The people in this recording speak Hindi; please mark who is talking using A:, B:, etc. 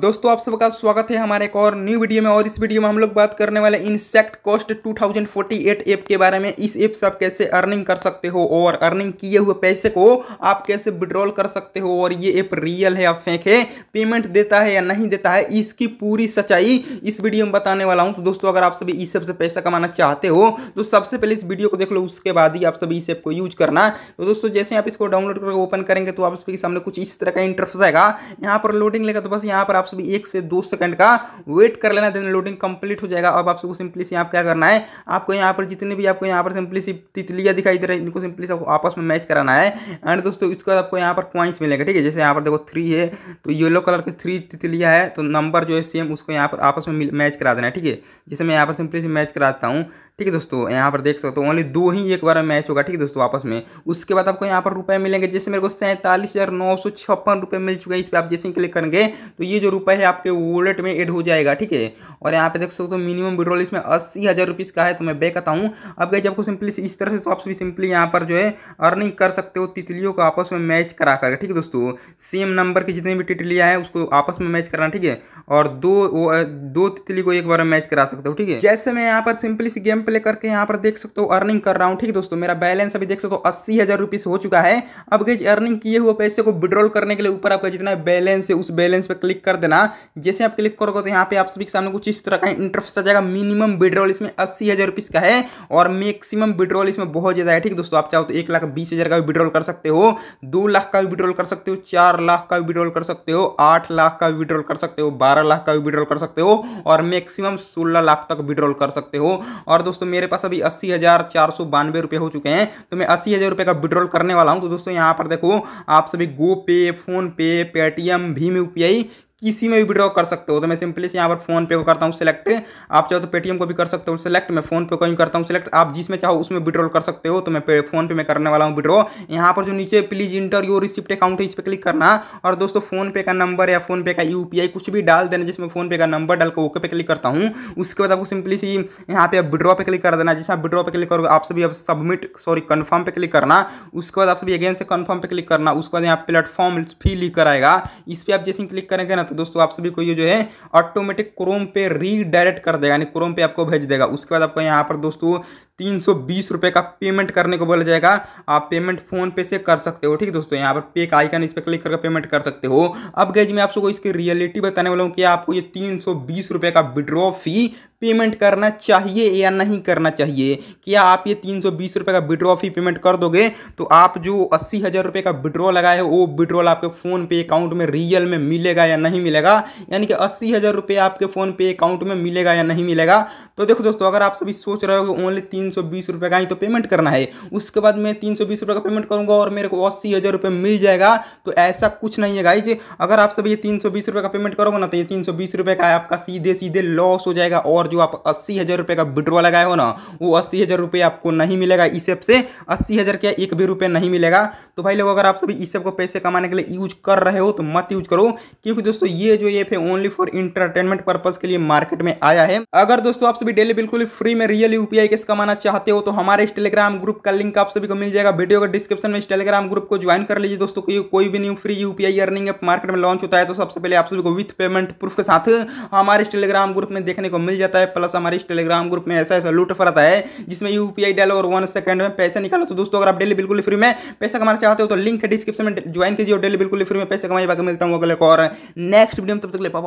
A: दोस्तों आप सबका स्वागत है हमारे एक और न्यू वीडियो में और इस वीडियो में हम लोग बात करने वाले इंसेक्ट कॉस्ट 2048 ऐप के बारे में इस ऐप से आप कैसे अर्निंग कर सकते हो और अर्निंग किए हुए पैसे को आप कैसे विड्रॉल कर सकते हो और ये ऐप रियल है या फेंक है पेमेंट देता है या नहीं देता है इसकी पूरी सच्चाई इस वीडियो में बताने वाला हूँ तो दोस्तों अगर आप सभी इस ऐप से पैसा कमाना चाहते हो तो सबसे पहले इस वीडियो को देख लो उसके बाद ही आप सभी इस ऐप को यूज करना तो दोस्तों जैसे आप इसको डाउनलोड करके ओपन करेंगे तो आप सभी के सामने कुछ इस तरह का इंटरफेस आएगा यहाँ पर लोडिंग लेगा तो बस यहाँ पर आप आपसे भी एक से दो सेकंड का वेट कर लेना देन लोडिंग कंप्लीट हो जाएगा अब आपसे सबको सिंपली से आप क्या करना है आपको यहाँ पर जितने भी आपको यहाँ पर सिंपली सी तितलियाँ दिखाई दे रही इनको सिंपली सबको आपस में मैच कराना है एंड दोस्तों इसके बाद आपको यहाँ पर पॉइंट्स मिलेंगे ठीक है जैसे यहाँ पर देखो थ्री है तो येलो कलर के थ्री तितलियाँ है तो नंबर जो है सेम उसको यहाँ पर आपस में मैच करा देना है ठीक है जैसे मैं यहाँ पर सिंपली से मैच कराता हूँ ठीक है दोस्तों यहाँ पर देख सकते हो ओनली दो ही एक बार मैच होगा ठीक है दोस्तों आपस में उसके बाद आपको यहाँ पर रुपए मिलेंगे जैसे मेरे को सैंतालीस हज़ार नौ सौ छप्पन रुपये मिल चुके हैं इस पर आप जैसे क्लिक करेंगे तो ये जो रुपये है आपके वॉलेट में एड हो जाएगा ठीक है और यहाँ पे देख सकते हो मिनिमम विड्रॉल इसमें अस्सी हज़ार रुपीज़ का है तो मैं बे कहता हूँ अब गए आपको सिंपली इस तरह से तो आप भी सिंपली यहाँ पर जो है अर्निंग कर सकते हो तितलियों को आपस में मैच करा कर ठीक है दोस्तों सेम नंबर की जितनी भी तितलियाँ हैं उसको आपस में मैच करना ठीक है और दो वो, दो तितली को एक बार मैच करा सकता हूँ ठीक है जैसे मैं यहाँ पर सिंपली से गेम प्ले करके यहाँ पर देख सकता हूँ अर्निंग कर रहा हूँ ठीक है दोस्तों मेरा बैलेंस अभी देख सकते हो अस्सी हज़ार रुपीस हो चुका है अब गई अर्निंग किए हुए पैसे को विड्रॉल करने के लिए ऊपर आपका जितना बैलेंस है उस बैलेंस पर क्लिक कर देना जैसे आप क्लिक करोगे तो यहाँ पे आप सभी के सामने कुछ इस तरह का इंटरफेस आ जाएगा मिनिमम विड्रॉल इसमें अस्सी हज़ार रुपीस का है और मैक्सिमम विड्रॉल इसमें बहुत ज़्यादा है ठीक दोस्तों आप चाहो तो एक लाख बीस हज़ार का भी विड्रॉल कर सकते हो दो लाख का भी विड्रॉल कर सकते हो चार लाख का भी विड्रॉल कर सकते हो आठ लाख का भी विड्रॉल कर सकते हो बारह बारह लाख का भी विड्रॉल कर सकते हो और मैक्सिमम सोलह लाख तक विड्रॉल कर सकते हो और दोस्तों मेरे पास अभी अस्सी हज़ार चार सौ बानवे रुपए हो चुके हैं तो मैं अस्सी हज़ार रुपए का विड्रॉल करने वाला हूँ तो दोस्तों यहाँ पर देखो आप सभी गो पे फ़ोनपे पेटीएम भीम यू किसी में भी विड्रॉ कर सकते हो तो मैं सिंपली से यहाँ पर फोन पे को करता हूँ सिलेक्ट आप चाहो तो पेटीएम को भी कर सकते हो सिलेक्ट मैं फोन पे को ही करता हूँ सिलेक्ट आप जिसमें चाहो उसमें विड्रॉल कर सकते हो तो मैं फोन पे में करने वाला हूँ विड्रॉ यहाँ पर जो नीचे please enter you receipt account है इस पर क्लिक करना और दोस्तों फोन पे का नंबर या फोन पे का यू कुछ भी डाल देना जिसमें फोन पे का नंबर डाल कर ओके पे क्लिक करता हूँ उसके बाद आपको सिंपली सी यहाँ पे आप विड्रॉ पे क्लिक कर देना जैसे आप विड्रॉ पे क्लिक करोगे आप सभी अब सबमिट सॉरी कन्फर्म पे क्लिक करना उसके बाद आप सभी अगेन से कन्फर्म पे क्लिक करना उसके बाद यहाँ प्लेटफॉर्म फी लिख कर आएगा इस पर आप जैसे क्लिक करेंगे ना तो दोस्तों आप सभी को ये जो है ऑटोमेटिक क्रोम पे रीडायरेक्ट कर देगा यानी क्रोम पे आपको भेज देगा उसके बाद आपको यहाँ पर दोस्तों तीन सौ का पेमेंट करने को बोला जाएगा आप पेमेंट फोन पे से कर सकते हो ठीक है दोस्तों यहाँ पर पे का आइकन इस पर क्लिक करके पेमेंट कर सकते हो अब गैज मैं आप सबको इसकी रियलिटी बताने वाला हूँ कि आपको ये तीन सौ का विड्रॉ फी पेमेंट करना चाहिए या नहीं करना चाहिए क्या आप ये तीन सौ बीस रुपये का विड्रॉ फी पेमेंट कर दोगे तो आप जो अस्सी हज़ार रुपये का विड्रॉ लगाए वो विड्रॉल आपके फ़ोन पे अकाउंट में रियल में मिलेगा या नहीं मिलेगा यानी कि अस्सी हज़ार रुपये आपके फ़ोन पे अकाउंट में मिलेगा या नहीं मिलेगा तो देखो दोस्तों अगर आप सभी सोच रहे हो ओनली तीन सौ बीस रुपये का ही तो पेमेंट करना है उसके बाद मैं तीन सौ बीस रुपये का पेमेंट करूंगा और मेरे को अस्सी हज़ार रुपये मिल जाएगा तो ऐसा कुछ नहीं है गाइज अगर आप सभी ये तीन सौ बीस रुपये का पेमेंट करोगे ना तो ये तीन सौ बीस रुपये का आपका सीधे सीधे लॉस हो जाएगा और जो आप अस्सी हज़ार रुपए का विड्रॉ लगाए हो ना वो अस्सी हज़ार रुपए आपको नहीं मिलेगा इस ऐप से अस्सी हज़ार का एक भी रुपये नहीं मिलेगा तो भाई लोग अगर आप सभी इस ऐप को पैसे कमाने के लिए यूज कर रहे हो तो मत यूज करो क्योंकि दोस्तों ये जो ऐप है ओनली फॉर इंटरटेनमेंट पर्पज़ के लिए मार्केट में आया है अगर दोस्तों आप सभी भी डेली बिल्कुल फ्री में रियल यूपीआई कैसे कमाना चाहते हो तो हमारे इस टेलीग्राम ग्रुप का लिंक आप सभी को मिल जाएगा वीडियो का डिस्क्रिप्शन में इस टेलीग्राम ग्रुप को ज्वाइन कर लीजिए दोस्तों कोई कोई भी new free UPI earning app market में लॉन्च होता है तो सबसे पहले आप सभी को विथ पेमेंट प्रूफ के साथ हमारे इस टेलीग्राम ग्रुप में देखने को मिल जाता है प्लस हमारे इस टेलीग्राम ग्रुप में ऐसा ऐसा लूट फरता है जिसमें यूपीआई डालो और वन सेकंड में पैसे निकालो तो दोस्तों अगर आप डेली बिल्कुल फ्री में पैसा कमाना चाहते हो तो लिंक है डिस्क्रिप्शन में ज्वाइन कीजिए और डेली बिल्कुल फ्री में पैसे कमाई बाकी मिलता हूँ अगले और नेक्स्ट वीडियो में तब तक ले पाओ